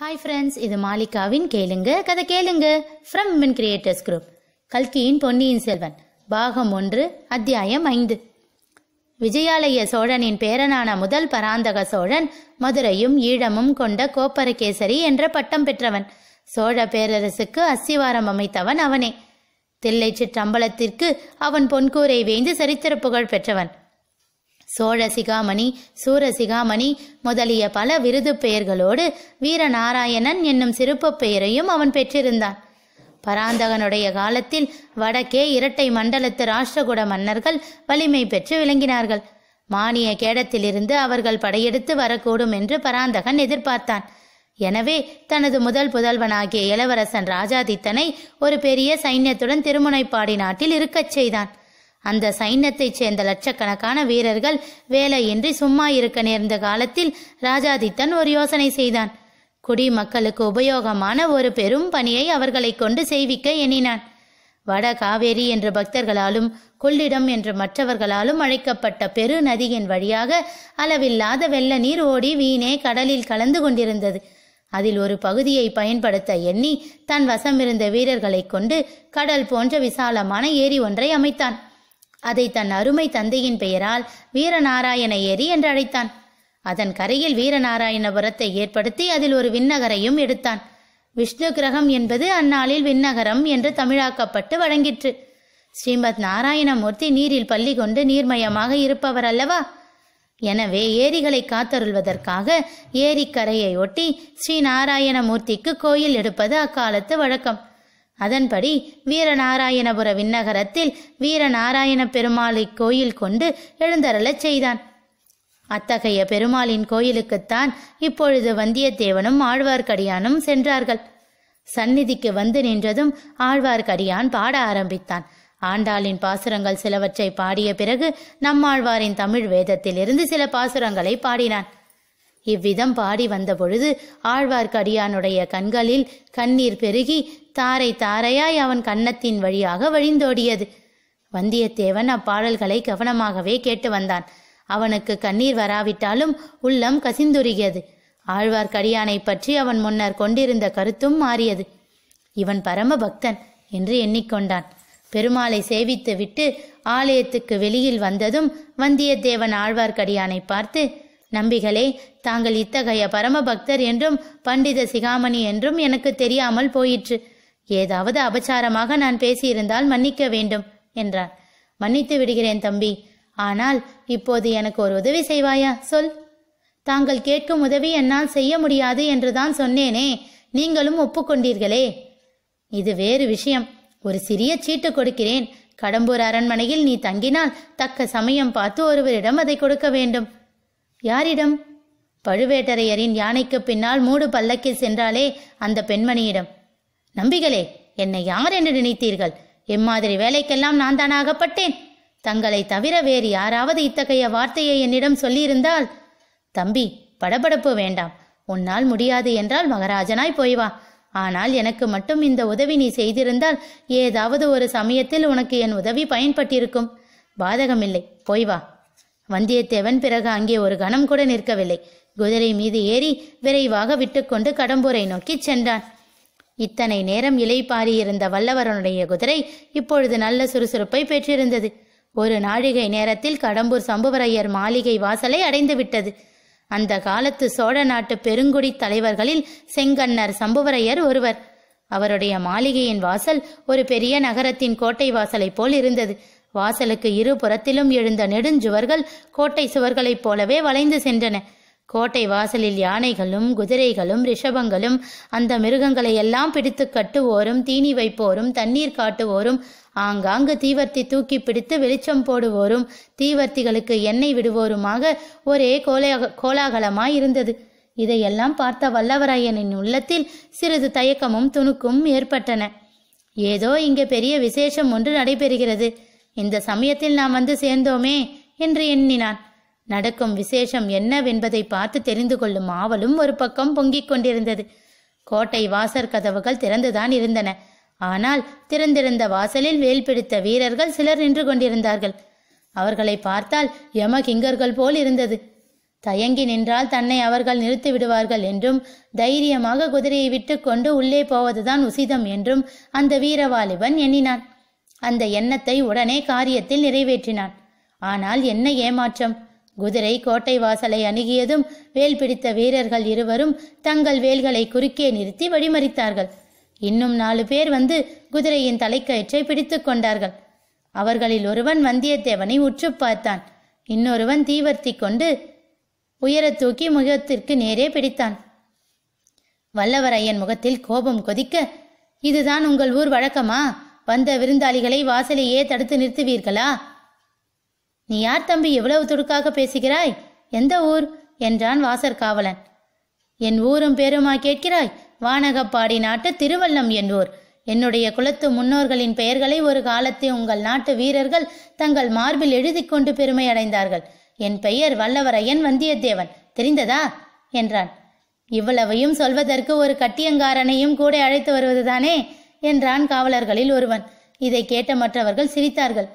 hi friends இது மாலிகாவின் கேளுங்க கதை கேளுங்க ஃப்ரம் விமன் கிரியேட்டர்ஸ் குரூப் கல்கியின் பொன்னியின் செல்வன் பாகம் ஒன்று அத்தியாயம் ஐந்து விஜயாலய சோழனின் பேரனான முதல் பராந்தக சோழன் மதுரையும் ஈழமும் கொண்ட கோப்பரகேசரி என்ற பட்டம் பெற்றவன் சோழ பேரரசுக்கு அஸ்திவாரம் அமைத்தவன் அவனே தில்லை சிற்றம்பலத்திற்கு அவன் பொன்கூரை வேந்து சரித்திர புகழ் பெற்றவன் சோழசிகாமணி சூரசிகாமணி முதலிய பல விருது பெயர்களோடு வீரநாராயணன் என்னும் சிறப்பு பெயரையும் அவன் பெற்றிருந்தான் பராந்தகனுடைய காலத்தில் வடக்கே இரட்டை மண்டலத்து ராஷ்டிரகுட மன்னர்கள் வலிமை பெற்று விளங்கினார்கள் மானிய கேடத்திலிருந்து அவர்கள் படையெடுத்து வரக்கூடும் என்று பராந்தகன் எதிர்பார்த்தான் எனவே தனது முதல் புதல்வனாகிய இளவரசன் ராஜாதித்தனை ஒரு பெரிய சைன்யத்துடன் திருமுனைப்பாடி நாட்டில் இருக்கச் செய்தான் அந்த சைன்யத்தைச் சேர்ந்த லட்சக்கணக்கான வீரர்கள் வேலையின்றி சும்மா இருக்க நேர்ந்த காலத்தில் ராஜாதித்தன் ஒரு யோசனை செய்தான் குடிமக்களுக்கு உபயோகமான ஒரு பெரும் பணியை அவர்களை கொண்டு செய்விக்க எண்ணினான் வட காவேரி என்று பக்தர்களாலும் கொள்ளிடம் என்று மற்றவர்களாலும் அழைக்கப்பட்ட பெரு நதியின் வழியாக அளவில்லாத வெள்ள நீர் ஓடி வீணே கடலில் கலந்து கொண்டிருந்தது அதில் ஒரு பகுதியை பயன்படுத்த எண்ணி தன் வசமிருந்த வீரர்களை கொண்டு கடல் போன்ற விசாலமான ஏரி ஒன்றை அமைத்தான் அதை தன் அருமை தந்தையின் பெயரால் வீரநாராயண ஏரி என்று அழைத்தான் அதன் கரையில் வீரநாராயணபுரத்தை ஏற்படுத்தி அதில் ஒரு விண்ணகரையும் எடுத்தான் விஷ்ணு கிரகம் என்பது அந்நாளில் விண்ணகரம் என்று தமிழாக்கப்பட்டு வழங்கிற்று ஸ்ரீமத் நாராயணமூர்த்தி நீரில் பள்ளி கொண்டு நீர்மயமாக இருப்பவர் அல்லவா எனவே ஏரிகளை காத்தருள்வதற்காக ஏரிக்கரையை ஒட்டி ஸ்ரீ நாராயணமூர்த்திக்கு கோயில் எடுப்பது அக்காலத்து வழக்கம் அதன்படி வீரநாராயணபுர விண்ணகரத்தில் வீரநாராயண பெருமாளை கோயில் கொண்டு எழுந்தருளச் செய்தான் அத்தகைய பெருமாளின் கோயிலுக்குத்தான் இப்பொழுது வந்தியத்தேவனும் ஆழ்வார்க்கடியானும் சென்றார்கள் சந்நிதிக்கு வந்து நின்றதும் ஆழ்வார்க்கடியான் பாட ஆரம்பித்தான் ஆண்டாளின் பாசுரங்கள் சிலவற்றை பாடிய பிறகு நம்மாழ்வாரின் தமிழ் வேதத்திலிருந்து சில பாசுரங்களை பாடினான் இவ்விதம் பாடி வந்தபொழுது ஆழ்வார்க்கடியானுடைய கண்களில் கண்ணீர் பெருகி தாரை தாரையாய் அவன் கன்னத்தின் வழியாக வழிந்தோடியது வந்தியத்தேவன் அப்பாடல்களை கவனமாகவே கேட்டு வந்தான் அவனுக்கு கண்ணீர் வராவிட்டாலும் உள்ளம் கசிந்துருகியது ஆழ்வார்க்கடியானை பற்றி அவன் முன்னர் கொண்டிருந்த கருத்தும் மாறியது இவன் பரம பக்தன் என்று எண்ணிக்கொண்டான் பெருமாளை சேவித்து விட்டு ஆலயத்துக்கு வெளியில் வந்ததும் வந்தியத்தேவன் ஆழ்வார்க்கடியானை பார்த்து நம்பிகளே தாங்கள் இத்தகைய பரம பக்தர் என்றும் பண்டித சிகாமணி என்றும் எனக்கு தெரியாமல் போயிற்று ஏதாவது அபச்சாரமாக நான் பேசியிருந்தால் மன்னிக்க வேண்டும் என்றார் மன்னித்து விடுகிறேன் தம்பி ஆனால் இப்போது எனக்கு ஒரு உதவி செய்வாயா சொல் தாங்கள் கேட்கும் உதவி என்னால் செய்ய முடியாது என்றுதான் சொன்னேனே நீங்களும் ஒப்புக்கொண்டீர்களே இது வேறு விஷயம் ஒரு சிறிய சீட்டு கொடுக்கிறேன் கடம்பூர் அரண்மனையில் நீ தங்கினால் தக்க சமயம் பார்த்து ஒருவரிடம் அதை கொடுக்க வேண்டும் யாரிடம் பழுவேட்டரையரின் யானைக்கு பின்னால் மூடு பல்லக்கில் சென்றாலே அந்த பெண்மணியிடம் நம்பிகளே என்னை யார் என்று நினைத்தீர்கள் எம்மாதிரி வேலைக்கெல்லாம் நான் தான் ஆகப்பட்டேன் தங்களை தவிர வேறு யாராவது இத்தகைய வார்த்தையை என்னிடம் சொல்லியிருந்தால் தம்பி படபடப்பு வேண்டாம் உன்னால் முடியாது என்றால் மகராஜனாய் போய் வா ஆனால் எனக்கு மட்டும் இந்த உதவி நீ செய்திருந்தால் ஏதாவது ஒரு சமயத்தில் உனக்கு என் உதவி பயன்பட்டிருக்கும் பாதகமில்லை போய் வா வந்தியத்தேவன் பிறகு அங்கே ஒரு கணம் கூட நிற்கவில்லை குதிரை மீது ஏறி விரைவாக விட்டுக்கொண்டு கடம்பூரை நோக்கி சென்றான் இத்தனை நேரம் இலை பாரியிருந்த வல்லவரனுடைய குதிரை இப்பொழுது நல்ல சுறுசுறுப்பை பெற்றிருந்தது ஒரு நாழிகை நேரத்தில் கடம்பூர் சம்புவரையர் மாளிகை வாசலை அடைந்துவிட்டது அந்த காலத்து சோழ நாட்டு பெருங்குடி தலைவர்களில் செங்கன்னர் சம்புவரையர் ஒருவர் அவருடைய மாளிகையின் வாசல் ஒரு பெரிய நகரத்தின் கோட்டை வாசலை போல் இருந்தது வாசலுக்கு இருபுறத்திலும் எழுந்த நெடுஞ்சுவர்கள் கோட்டை சுவர்களைப் போலவே வளைந்து சென்றன கோட்டை வாசலில் யானைகளும் குதிரைகளும் ரிஷபங்களும் அந்த மிருகங்களை எல்லாம் பிடித்து கட்டுவோரும் தீனி வைப்போரும் தண்ணீர் காட்டுவோரும் ஆங்காங்கு தீவர்த்தி தூக்கி பிடித்து வெளிச்சம் போடுவோரும் தீவர்த்திகளுக்கு எண்ணெய் விடுவோருமாக ஒரே கோலா கோலாகலமாய் இருந்தது இதையெல்லாம் பார்த்த வல்லவராயனின் உள்ளத்தில் சிறிது தயக்கமும் துணுக்கும் ஏற்பட்டன ஏதோ இங்கே பெரிய விசேஷம் ஒன்று நடைபெறுகிறது இந்த சமயத்தில் நாம் வந்து சேர்ந்தோமே என்று எண்ணினான் நடக்கும் விசேஷம் என்னவென்பதை பார்த்து தெரிந்து கொள்ளும் ஆவலும் ஒரு பக்கம் பொங்கிக் கொண்டிருந்தது கோட்டை வாசற் கதவுகள் திறந்துதான் இருந்தன ஆனால் திறந்திருந்த வாசலில் வேல் பிடித்த வீரர்கள் சிலர் நின்று கொண்டிருந்தார்கள் அவர்களை பார்த்தால் யமகிங்கர்கள் போல் இருந்தது தயங்கி நின்றால் தன்னை அவர்கள் நிறுத்தி விடுவார்கள் என்றும் தைரியமாக குதிரையை விட்டு கொண்டு உள்ளே போவதுதான் உசிதம் என்றும் அந்த வீரவாலிபன் எண்ணினான் அந்த எண்ணத்தை உடனே காரியத்தில் நிறைவேற்றினான் ஆனால் என்ன ஏமாற்றம் குதிரை கோட்டை வாசலை அணுகியதும் வேல் பிடித்த வீரர்கள் இருவரும் தங்கள் வேல்களை குறுக்கே நிறுத்தி வழிமறித்தார்கள் இன்னும் நாலு பேர் வந்து குதிரையின் தலைக்கயிற்றை பிடித்து கொண்டார்கள் அவர்களில் ஒருவன் வந்தியத்தேவனை உற்று பார்த்தான் இன்னொருவன் தீவர்த்தி கொண்டு உயரத் தூக்கி முகத்திற்கு நேரே பிடித்தான் வல்லவரையன் முகத்தில் கோபம் கொதிக்க இதுதான் உங்கள் ஊர் வழக்கமா வந்த விருந்தாளிகளை வாசலையே தடுத்து நிறுத்துவீர்களா நீ யார் தம்பி எவ்வளவு துடுக்காக பேசுகிறாய் எந்த ஊர் என்றான் வாசர் காவலன் என் ஊரும் பேருமா கேட்கிறாய் வானகப்பாடி நாட்டு திருவள்ளம் என் ஊர் என்னுடைய குலத்து முன்னோர்களின் பெயர்களை ஒரு காலத்தில் உங்கள் நாட்டு வீரர்கள் தங்கள் மார்பில் எழுதி கொண்டு பெருமை அடைந்தார்கள் என் பெயர் வல்லவரையன் வந்தியத்தேவன் தெரிந்ததா என்றான் இவ்வளவையும் சொல்வதற்கு ஒரு கட்டியங்காரனையும் கூட அழைத்து வருவதுதானே என்றான் காவலர்களில் ஒருவன் இதை கேட்ட மற்றவர்கள் சிரித்தார்கள்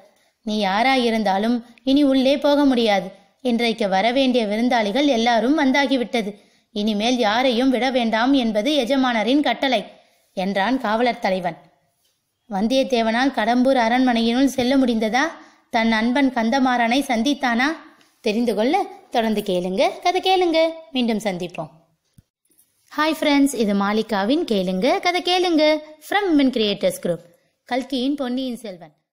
நீ யாராயிருந்தாலும் இனி உள்ளே போக முடியாது இன்றைக்கு வரவேண்டிய விருந்தாளிகள் எல்லாரும் வந்தாகிவிட்டது இனிமேல் யாரையும் விட வேண்டாம் என்பது எஜமானரின் கட்டளை என்றான் காவலர் தலைவன் வந்தியத்தேவனால் கடம்பூர் அரண்மனையினுள் செல்ல முடிந்ததா தன் அன்பன் கந்தமாறனை சந்தித்தானா தெரிந்து கொள்ள தொடர்ந்து கேளுங்க கதை கேளுங்க மீண்டும் சந்திப்போம் ஹாய் ஃப்ரெண்ட்ஸ் இது மாலிகாவின் கேளுங்க கதை கேளுங்க ஃப்ரம் விமன் கிரியேட்டர்ஸ் குரூப் கல்கியின் பொன்னியின் செல்வன்